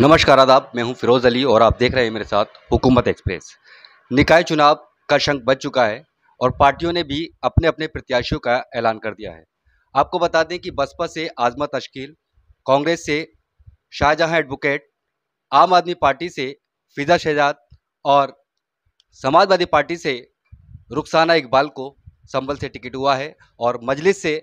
नमस्कार आदाब मैं हूं फिरोज़ अली और आप देख रहे हैं मेरे साथ हुकूमत एक्सप्रेस निकाय चुनाव का शंख बच चुका है और पार्टियों ने भी अपने अपने प्रत्याशियों का ऐलान कर दिया है आपको बता दें कि बसपा से आजमा तश्कील कांग्रेस से शाहजहां एडवोकेट आम आदमी पार्टी से फिजा शहजाद और समाजवादी पार्टी से रुखसाना इकबाल को संबल से टिकट हुआ है और मजलिस से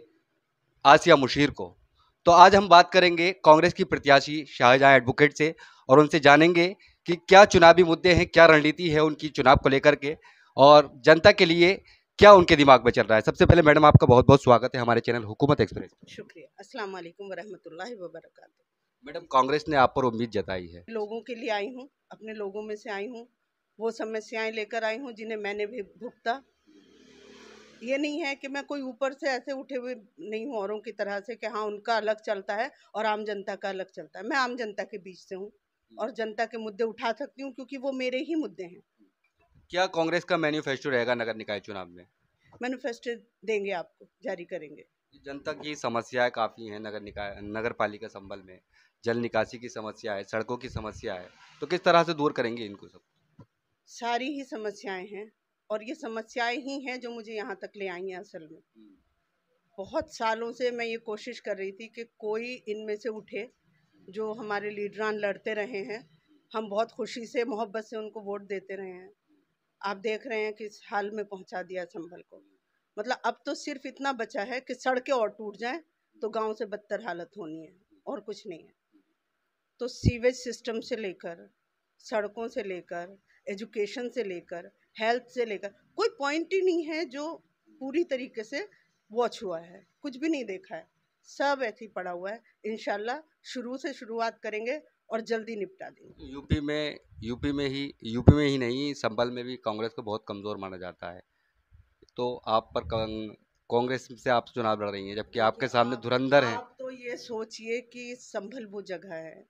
आसिया मुशीर को तो आज हम बात करेंगे कांग्रेस की प्रत्याशी शाहजहां एडवोकेट से और उनसे जानेंगे कि क्या चुनावी मुद्दे हैं क्या रणनीति है उनकी चुनाव को लेकर के और जनता के लिए क्या उनके दिमाग में चल रहा है सबसे पहले मैडम आपका बहुत बहुत स्वागत है हमारे चैनल हुकूमत एक्सप्रेस शुक्रिया अस्सलाम वालेकुम वरहमतुल्लाहि वबरकातुहू मैडम कांग्रेस ने आप पर उम्मीद जताई है लोगों के लिए आई हूँ अपने लोगों में से आई हूँ वो समस्याएं लेकर आई हूँ जिन्हें मैंने भी भुगता ये नहीं है कि मैं कोई ऊपर से ऐसे उठे हुए नहीं हूँ औरों की तरह से कि हाँ उनका अलग चलता है और आम जनता का अलग चलता है मैं आम जनता के बीच से हूँ और हम्म। जनता के मुद्दे उठा सकती हूँ क्योंकि वो मेरे ही मुद्दे हैं क्या कांग्रेस का मैनिफेस्टो रहेगा नगर निकाय चुनाव में मैनिफेस्टो देंगे आपको जारी करेंगे जनता की समस्याएं काफ़ी हैं नगर निकाय नगर पालिका संबल में जल निकासी की समस्या है सड़कों की समस्या है तो किस तरह से दूर करेंगे इनको सब सारी ही समस्याएं हैं और ये समस्याएं ही हैं जो मुझे यहाँ तक ले आई हैं असल में हम्म। बहुत सालों से मैं ये कोशिश कर रही थी कि कोई इनमें से उठे जो हमारे लीडरान लड़ते रहे हैं हम बहुत खुशी से मोहब्बत से उनको वोट देते रहे हैं आप देख रहे हैं कि इस हाल में पहुंचा दिया संभल को मतलब अब तो सिर्फ इतना बचा है कि सड़कें और टूट जाएं तो गांव से बदतर हालत होनी है और कुछ नहीं है तो सीवेज सिस्टम से लेकर सड़कों से लेकर एजुकेशन से लेकर हेल्थ से लेकर कोई पॉइंट ही नहीं है जो पूरी तरीके से वॉच हुआ है कुछ भी नहीं देखा है सब ऐसे ही पड़ा हुआ है इन शुरू से शुरुआत करेंगे और जल्दी निपटा देंगे यूपी में यूपी में ही यूपी में ही नहीं संभल में भी कांग्रेस को बहुत कमज़ोर माना जाता है तो आप पर कांग्रेस से आप चुनाव लड़ रही हैं जबकि आपके सामने धुरंधर हैं तो ये सोचिए कि संभल वो जगह है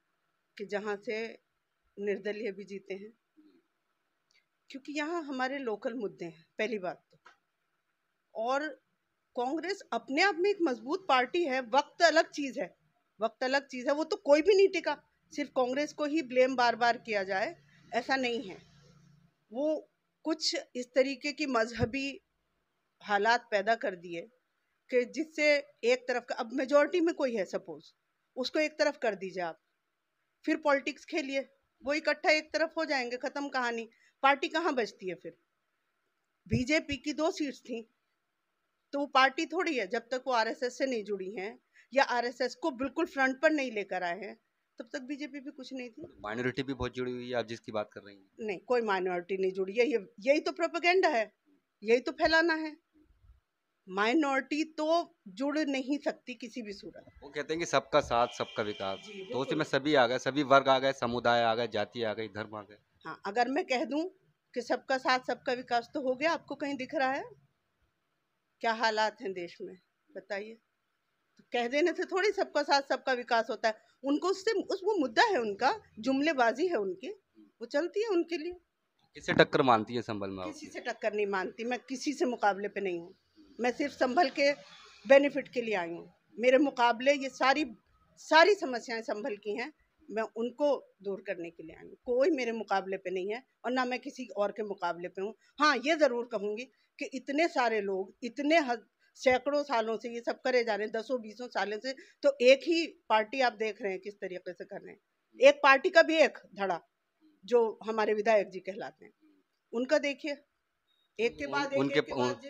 कि जहाँ से निर्दलीय भी जीते हैं क्योंकि यहाँ हमारे लोकल मुद्दे हैं पहली बात तो और कांग्रेस अपने आप में एक मजबूत पार्टी है वक्त अलग चीज़ है वक्त अलग चीज़ है वो तो कोई भी नहीं टिका सिर्फ कांग्रेस को ही ब्लेम बार बार किया जाए ऐसा नहीं है वो कुछ इस तरीके की मजहबी हालात पैदा कर दिए कि जिससे एक तरफ का अब मेजोरिटी में कोई है सपोज उसको एक तरफ कर दीजिए आप फिर पॉलिटिक्स खेलिए वो इकट्ठा एक तरफ हो जाएंगे ख़त्म कहानी पार्टी कहाँ बचती है फिर बीजेपी की दो सीट्स थी तो वो पार्टी थोड़ी है जब तक वो आरएसएस से नहीं जुड़ी हैं या आरएसएस को बिल्कुल फ्रंट पर नहीं लेकर आए हैं तब तक बीजेपी भी कुछ नहीं थी माइनॉरिटी भी बहुत जुड़ी हुई है आप जिसकी बात कर रही हैं नहीं कोई माइनॉरिटी नहीं जुड़ी है ये यही तो प्रोपेगेंडा है यही तो फैलाना है माइनॉरिटी तो जुड़ नहीं सकती किसी भी सूरत वो कहते हैं कि सबका साथ सबका विकास तो उसमें सभी आ गए सभी वर्ग आ गए समुदाय आ गए जाति आ गई धर्म आ गए हाँ अगर मैं कह दूं कि सबका साथ सबका विकास तो हो गया आपको कहीं दिख रहा है क्या हालात हैं देश में बताइए तो कह देने से थोड़ी सबका साथ सबका विकास होता है उनको उससे उस वो मुद्दा है उनका जुमलेबाजी है उनकी वो चलती है उनके लिए किसे टक्कर मानती है संभल में किसी से टक्कर नहीं मानती मैं किसी से मुकाबले पे नहीं हूँ मैं सिर्फ संभल के बेनिफिट के लिए आई हूँ मेरे मुकाबले ये सारी सारी समस्याएं संभल की हैं मैं उनको दूर करने के लिए आई हूँ कोई मेरे मुकाबले पे नहीं है और ना मैं किसी और के मुकाबले पे हूँ हाँ ये ज़रूर कहूँगी कि इतने सारे लोग इतने सैकड़ों सालों से ये सब करे जा रहे हैं दसों बीसों सालों से तो एक ही पार्टी आप देख रहे हैं किस तरीके से कर रहे हैं एक पार्टी का भी एक धड़ा जो हमारे विधायक जी कहलाते हैं उनका देखिए एक के बाद उनके एक बाद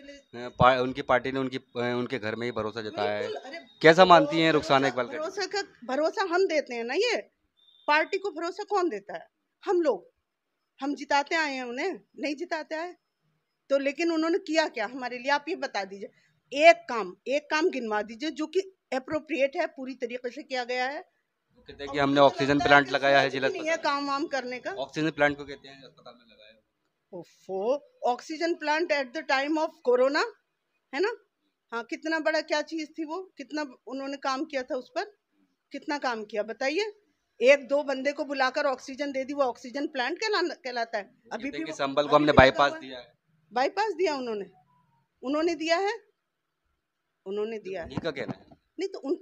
पा, उनकी पार्टी ने उनकी उनके घर में ही भरोसा जताया है कैसा मानती हैं रुखसाना इकबाल भरोसा का भरोसा हम देते हैं ना ये पार्टी को भरोसा कौन देता है हम लोग हम जिताते आए हैं उन्हें नहीं जिताते आए तो लेकिन उन्होंने किया क्या हमारे लिए आप ये बता दीजिए एक काम एक काम गिनवा दीजिए जो कि अप्रोप्रिएट है पूरी तरीके से किया गया है कहते हैं कि हमने ऑक्सीजन प्लांट लगाया है जिला नहीं है काम वाम करने का ऑक्सीजन प्लांट को कहते हैं अस्पताल में लगाया oxygen plant at the time of corona है ना हाँ कितना बड़ा क्या चीज़ थी वो कितना उन्होंने काम किया था उस पर कितना काम किया बताइए एक दो बंदे को बुलाकर ऑक्सीजन दे दी वो ऑक्सीजन प्लांट कहलाता है अभी भी संबल को हमने बाईपास दिया है बाईपास दिया उन्होंने उन्होंने दिया है उन्होंने तो दिया है कहना है नहीं तो उन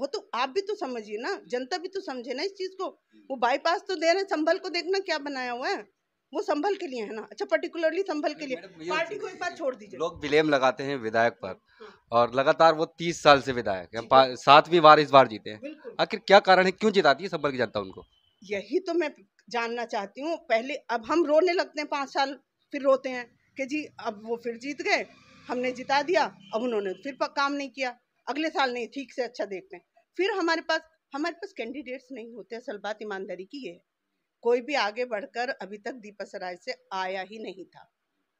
वो तो आप भी तो समझिए ना जनता भी तो समझे ना इस चीज को वो बाईपास तो दे रहे संभल को देखना क्या बनाया हुआ है वो संभल के लिए है ना अच्छा पर्टिकुलरली संभल के लिए पार्टी को एक बात छोड़ दीजिए लोग ब्लेम लगाते हैं विधायक पर हाँ। और लगातार वो तीस साल से विधायक है सातवीं बार इस बार जीते हैं आखिर क्या कारण है क्यों जिताती है संभल की जनता उनको यही तो मैं जानना चाहती हूँ पहले अब हम रोने लगते हैं पाँच साल फिर रोते हैं कि जी अब वो फिर जीत गए हमने जिता दिया अब उन्होंने फिर काम नहीं किया अगले साल नहीं ठीक से अच्छा देखते हैं फिर हमारे पास हमारे पास कैंडिडेट्स नहीं होते असल बात ईमानदारी की है कोई भी आगे बढ़कर अभी तक दीपक सराय से आया ही नहीं था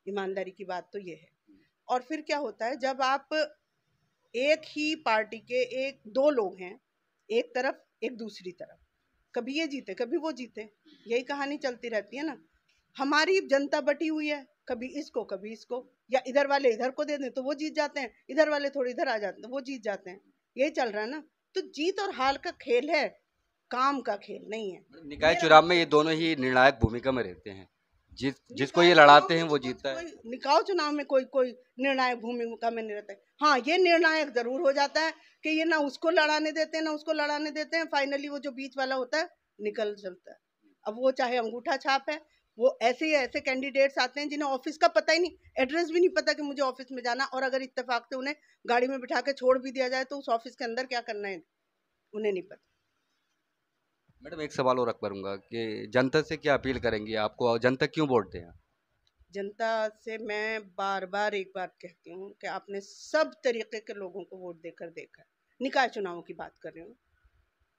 ईमानदारी की बात तो ये है और फिर क्या होता है जब आप एक ही पार्टी के एक दो लोग हैं एक तरफ एक दूसरी तरफ कभी ये जीते कभी वो जीते यही कहानी चलती रहती है ना हमारी जनता बटी हुई है कभी इसको कभी इसको या इधर वाले इधर को दे दें तो वो जीत जाते हैं इधर वाले थोड़ी इधर आ जाते हैं तो वो जीत जाते हैं यही चल रहा है ना तो जीत और हार का खेल है काम का खेल नहीं है निकाय चुनाव में ये दोनों ही निर्णायक भूमिका में रहते हैं जिस जिसको ये लड़ाते हैं वो जीतता है निकाय चुनाव में कोई कोई निर्णायक भूमिका में नहीं रहता है हाँ ये निर्णायक जरूर हो जाता है कि ये ना उसको लड़ाने देते हैं ना उसको लड़ाने देते हैं फाइनली वो जो बीच वाला होता है निकल चलता है अब वो चाहे अंगूठा छाप है वो ऐसे ही ऐसे कैंडिडेट्स आते हैं जिन्हें ऑफिस का पता ही नहीं एड्रेस भी नहीं पता कि मुझे ऑफिस में जाना और अगर इत्तेफाक से उन्हें गाड़ी में बिठा के छोड़ भी दिया जाए तो उस ऑफिस के अंदर क्या करना है उन्हें नहीं पता मैडम एक सवाल और रख करूँगा कि जनता से क्या अपील करेंगी आपको जनता क्यों वोट दें जनता से मैं बार बार एक बात कहती हूँ कि आपने सब तरीके के लोगों को वोट देकर देखा निकाय चुनावों की बात कर रही हूँ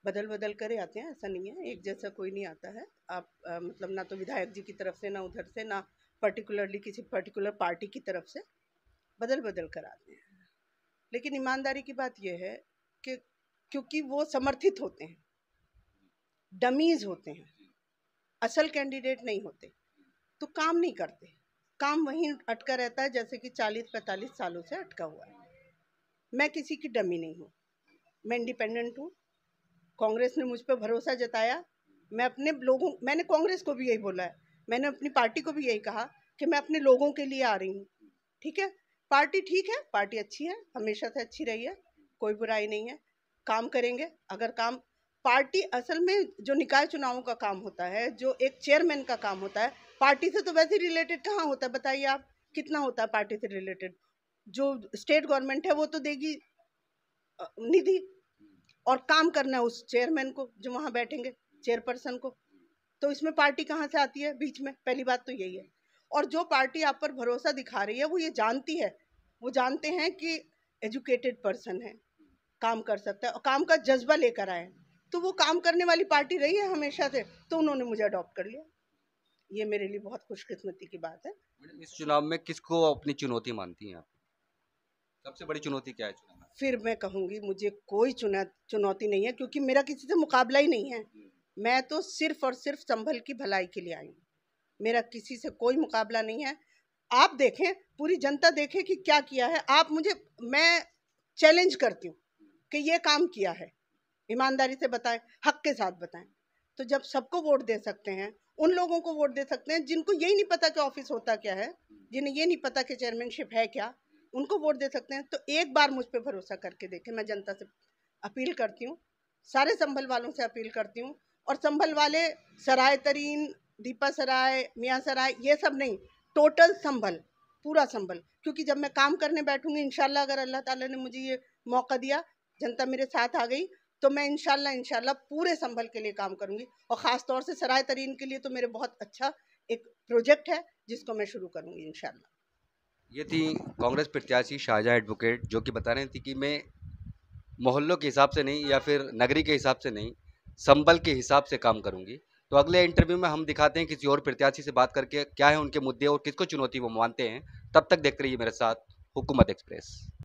बदल बदल कर आते हैं ऐसा नहीं है एक जैसा कोई नहीं आता है आप आ, मतलब ना तो विधायक जी की तरफ से ना उधर से ना पर्टिकुलरली किसी पर्टिकुलर पार्टी की तरफ से बदल बदल कर आते हैं लेकिन ईमानदारी की बात यह है कि क्योंकि वो समर्थित होते हैं डमीज होते हैं असल कैंडिडेट नहीं होते तो काम नहीं करते काम वहीं अटका रहता है जैसे कि 40-45 सालों से अटका हुआ है मैं किसी की डमी नहीं हूँ मैं इंडिपेंडेंट हूँ कांग्रेस ने मुझ पर भरोसा जताया मैं अपने लोगों मैंने कांग्रेस को भी यही बोला है मैंने अपनी पार्टी को भी यही कहा कि मैं अपने लोगों के लिए आ रही हूँ ठीक है पार्टी ठीक है पार्टी अच्छी है हमेशा से अच्छी रही है कोई बुराई नहीं है काम करेंगे अगर काम पार्टी असल में जो निकाय चुनावों का काम होता है जो एक चेयरमैन का काम होता है पार्टी से तो वैसे रिलेटेड कहाँ होता है बताइए आप कितना होता है पार्टी से रिलेटेड जो स्टेट गवर्नमेंट है वो तो देगी निधि और काम करना है उस चेयरमैन को जो वहाँ बैठेंगे चेयरपर्सन को तो इसमें पार्टी कहाँ से आती है बीच में पहली बात तो यही है और जो पार्टी आप पर भरोसा दिखा रही है वो ये जानती है वो जानते हैं कि एजुकेटेड पर्सन है काम कर सकता है और काम का जज्बा लेकर आए तो वो काम करने वाली पार्टी रही है हमेशा से तो उन्होंने मुझे अडॉप्ट कर लिया ये मेरे लिए बहुत खुशकिस्मती की बात है मैडम इस चुनाव में किसको अपनी चुनौती मानती हैं आप सबसे बड़ी चुनौती क्या है चुनाव फिर मैं कहूँगी मुझे कोई चुना चुनौती नहीं है क्योंकि मेरा किसी से मुकाबला ही नहीं है मैं तो सिर्फ और सिर्फ संभल की भलाई के लिए आई हूँ मेरा किसी से कोई मुकाबला नहीं है आप देखें पूरी जनता देखे कि क्या किया है आप मुझे मैं चैलेंज करती हूँ कि ये काम किया है ईमानदारी से बताएं हक के साथ बताएं तो जब सबको वोट दे सकते हैं उन लोगों को वोट दे सकते हैं जिनको यही नहीं पता कि ऑफिस होता क्या है जिन्हें ये नहीं पता कि चेयरमैनशिप है क्या उनको वोट दे सकते हैं तो एक बार मुझ पर भरोसा करके देखें मैं जनता से अपील करती हूँ सारे संभल वालों से अपील करती हूँ और संभल वाले सराय तरीन दीपा सराय मियाँ सराय ये सब नहीं टोटल संभल पूरा संभल क्योंकि जब मैं काम करने बैठूंगी इन अगर अल्लाह ताला ने मुझे ये मौका दिया जनता मेरे साथ आ गई तो मैं इनशाला इनशाला पूरे संभल के लिए काम करूँगी और ख़ास तौर से सराय तरीन के लिए तो मेरे बहुत अच्छा एक प्रोजेक्ट है जिसको मैं शुरू करूँगी इनशाला ये थी कांग्रेस प्रत्याशी शाहजहाँ एडवोकेट जो कि बता रही थी कि मैं मोहल्लों के हिसाब से नहीं या फिर नगरी के हिसाब से नहीं संबल के हिसाब से काम करूँगी तो अगले इंटरव्यू में हम दिखाते हैं किसी और प्रत्याशी से बात करके क्या है उनके मुद्दे और किसको चुनौती वो मानते हैं तब तक देखते रहिए मेरे साथ हुकूमत एक्सप्रेस